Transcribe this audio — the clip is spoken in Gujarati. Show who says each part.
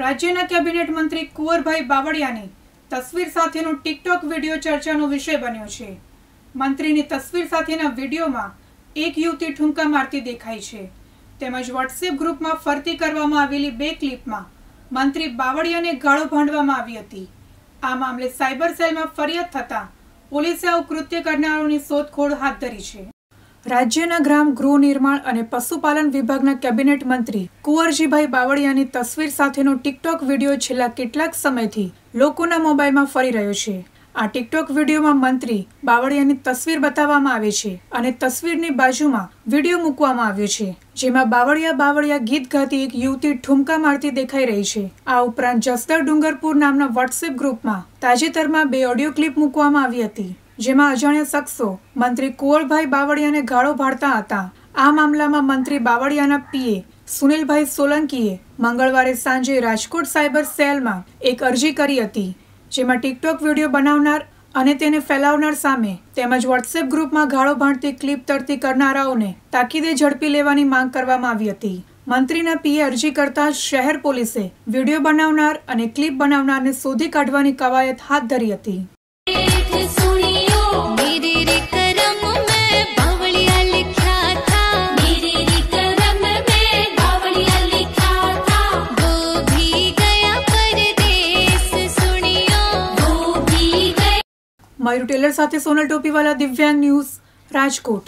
Speaker 1: રાજ્યના કેબિનેટ મંત્રી કુંવરભાઈ બાવળિયાની તસવીર સાથેનો ટિકટોક વિડિયો ચર્ચાનો વિષય બન્યો છે મંત્રીની તસવીર સાથેના વિડીયોમાં એક યુવતી ઠુમકા મારતી દેખાય છે તેમજ વોટ્સએપ ગ્રુપમાં ફરતી કરવામાં આવેલી બે ક્લિપમાં મંત્રી બાવળિયાને ગાળો ભાંડવામાં આવી હતી આ મામલે સાયબર સેલમાં ફરિયાદ થતાં પોલીસે આવું કૃત્ય કરનારોની શોધખોળ હાથ ધરી છે રાજ્યના ગ્રામ ગૃહ નિર્માણ અને પશુપાલન વિભાગના કેબિનેટ મંત્રી કુંવરજીભાઈ બાવળિયાની તસવીર સાથેનો ટિકટોક વિડીયો છેલ્લા કેટલાક સમયથી લોકોના મોબાઈલમાં ફરી રહ્યો છે આ ટિકટોક વિડીયોમાં મંત્રી બાવળિયાની તસવીર બતાવવામાં આવે છે અને તસવીરની બાજુમાં વિડીયો મૂકવામાં આવ્યો છે જેમાં બાવળિયા બાવળિયા ગીત ગાતી એક યુવતી ઠુમકા મારતી દેખાઈ રહી છે આ ઉપરાંત જસદર ડુંગરપુર નામના વોટ્સએપ ગ્રુપમાં તાજેતરમાં બે ઓડિયો ક્લિપ મૂકવામાં આવી હતી જેમાં અજાણ્યા શખ્સો મંત્રી કુંવરભાઈ બાવળિયાને ગાળો ભાડતા હતા આ મામલામાં મંત્રી બાવળિયાના પીએ સુનિલભાઈ સોલંકીએ મંગળવારે સાંજે રાજકોટ સાયબર સેલમાં એક અરજી કરી હતી જેમાં ટિકટોક વિડીયો બનાવનાર અને તેને ફેલાવનાર સામે તેમજ વોટ્સએપ ગ્રુપમાં ગાળો ભાણતી ક્લિપ તરતી કરનારાઓને તાકીદે ઝડપી લેવાની માંગ કરવામાં આવી હતી મંત્રીના પીએ અરજી કરતા શહેર પોલીસે વિડીયો બનાવનાર અને ક્લિપ બનાવનારને શોધી કાઢવાની કવાયત હાથ ધરી હતી મયુર ટેલર સાથે સોનલ ટોપીવાલા દિવ્યાંગ ન્યૂઝ રાજકોટ